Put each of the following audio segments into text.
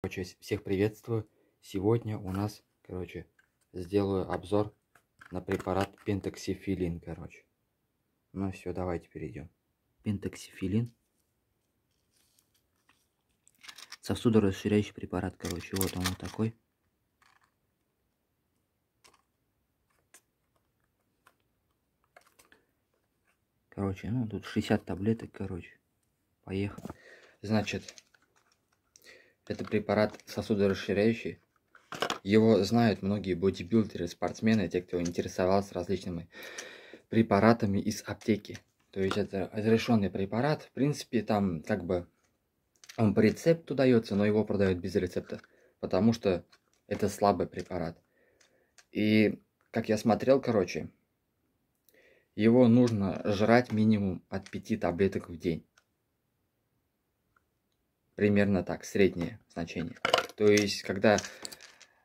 Короче, всех приветствую. Сегодня у нас, короче, сделаю обзор на препарат пентоксифилин, короче. Ну все, давайте перейдем. Пентоксифилин. Сосудорасширяющий препарат, короче. Вот он вот такой. Короче, ну тут 60 таблеток, короче. Поехали. Значит, это препарат сосудорасширяющий. Его знают многие бодибилдеры, спортсмены, те, кто интересовался различными препаратами из аптеки. То есть это разрешенный препарат. В принципе, там как бы он по рецепту дается, но его продают без рецепта. Потому что это слабый препарат. И как я смотрел, короче, его нужно жрать минимум от 5 таблеток в день примерно так, среднее значение. То есть, когда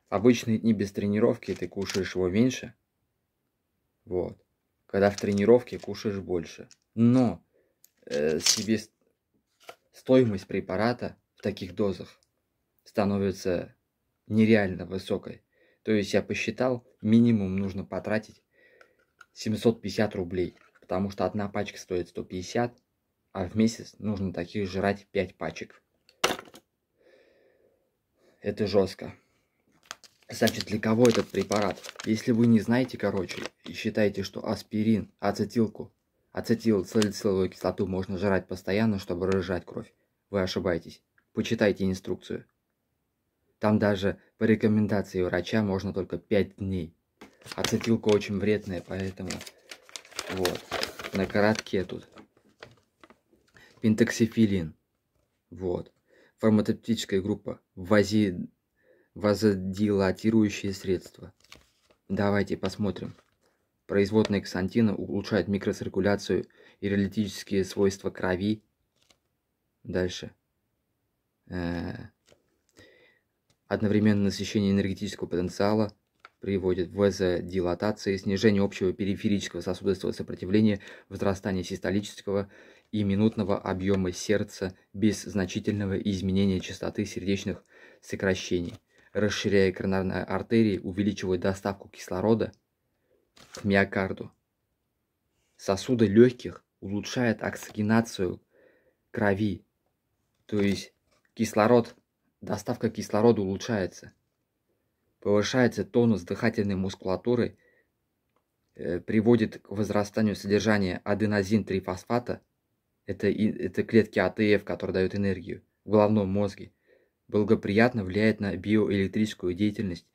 обычные дни без тренировки ты кушаешь его меньше, вот, когда в тренировке кушаешь больше. Но э, себе стоимость препарата в таких дозах становится нереально высокой. То есть я посчитал, минимум нужно потратить 750 рублей, потому что одна пачка стоит 150, а в месяц нужно таких жрать 5 пачек. Это жестко. Значит, для кого этот препарат? Если вы не знаете, короче, и считаете, что аспирин, ацетилку, ацетил ацетилсалициловую кислоту можно жрать постоянно, чтобы разжать кровь, вы ошибаетесь. Почитайте инструкцию. Там даже по рекомендации врача можно только 5 дней. Ацетилка очень вредная, поэтому вот. На коротке тут. Пентоксифилин. Вот фармацевтическая группа вази... вазодилатирующие средства. Давайте посмотрим. Производные ксантина улучшают микроциркуляцию и реалитические свойства крови. Дальше. Э одновременное насыщение энергетического потенциала – приводит в вазодилатации, снижение общего периферического сосудистого сопротивления, возрастание систолического и минутного объема сердца без значительного изменения частоты сердечных сокращений, расширяя коронарные артерии, увеличивая доставку кислорода к миокарду. Сосуды легких улучшает оксигенацию крови, то есть кислород, доставка кислорода улучшается – повышается тонус дыхательной мускулатуры, э, приводит к возрастанию содержания аденозин-3-фосфата, это, это клетки АТФ, которые дают энергию, в головном мозге, благоприятно влияет на биоэлектрическую деятельность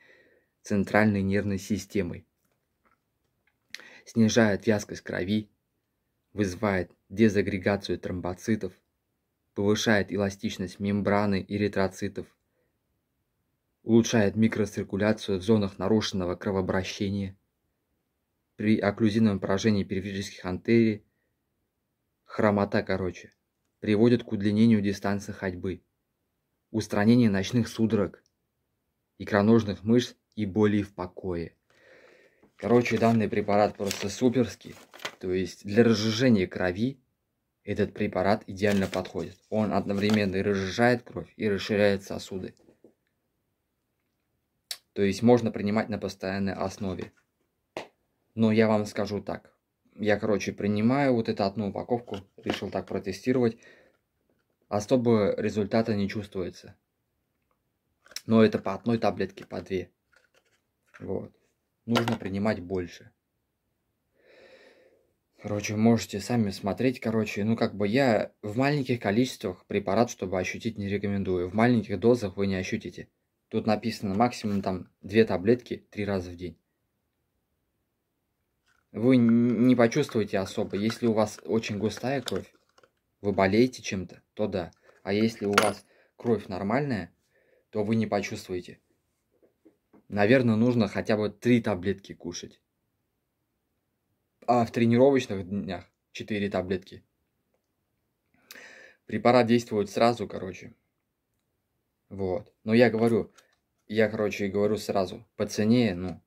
центральной нервной системы, снижает вязкость крови, вызывает дезагрегацию тромбоцитов, повышает эластичность мембраны эритроцитов, улучшает микроциркуляцию в зонах нарушенного кровообращения. При окклюзивном поражении периферических артерий хромота короче, приводит к удлинению дистанции ходьбы, устранению ночных судорог, икроножных мышц и боли в покое. Короче, данный препарат просто суперский. То есть для разжижения крови этот препарат идеально подходит. Он одновременно и разжижает кровь, и расширяет сосуды. То есть можно принимать на постоянной основе. Но я вам скажу так. Я, короче, принимаю вот эту одну упаковку. Решил так протестировать. Особо а результата не чувствуется. Но это по одной таблетке, по две. Вот. Нужно принимать больше. Короче, можете сами смотреть, короче, ну как бы я в маленьких количествах препарат, чтобы ощутить, не рекомендую. В маленьких дозах вы не ощутите. Тут написано максимум там две таблетки три раза в день. Вы не почувствуете особо. Если у вас очень густая кровь, вы болеете чем-то, то да. А если у вас кровь нормальная, то вы не почувствуете. Наверное, нужно хотя бы три таблетки кушать. А в тренировочных днях четыре таблетки. Препарат действует сразу, короче. Вот. Но я говорю, я, короче, говорю сразу, по цене, ну,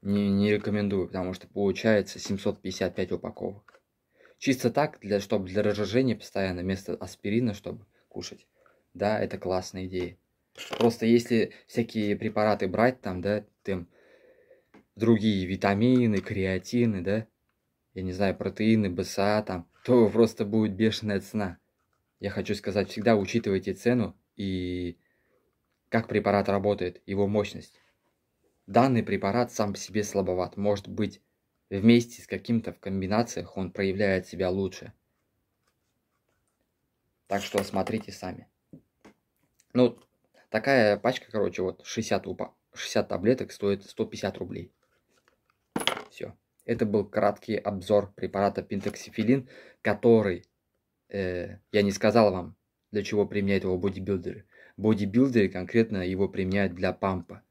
не, не рекомендую, потому что получается 755 упаковок. Чисто так, для, чтобы для разжижения постоянно, вместо аспирина, чтобы кушать. Да, это классная идея. Просто если всякие препараты брать, там, да, там, другие витамины, креатины, да, я не знаю, протеины, БСА, там, то просто будет бешеная цена. Я хочу сказать, всегда учитывайте цену и как препарат работает, его мощность. Данный препарат сам по себе слабоват, может быть, вместе с каким-то в комбинациях он проявляет себя лучше. Так что смотрите сами. Ну, такая пачка, короче, вот 60, упа 60 таблеток стоит 150 рублей. Все. Это был краткий обзор препарата пентоксифилин, который, э, я не сказал вам, для чего применяют его бодибилдеры. Бодибилдеры конкретно его применяют для пампа.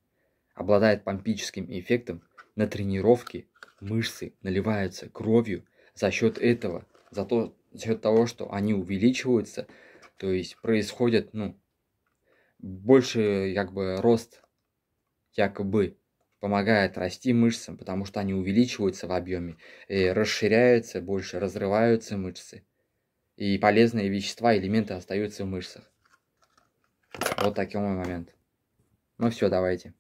Обладает пампическим эффектом на тренировке мышцы наливаются кровью за счет этого, за, то, за счет того, что они увеличиваются, то есть происходит, ну, больше как бы рост якобы помогает расти мышцам, потому что они увеличиваются в объеме, и э, расширяются больше, разрываются мышцы и полезные вещества, элементы остаются в мышцах. Вот такой мой момент. Ну все, давайте.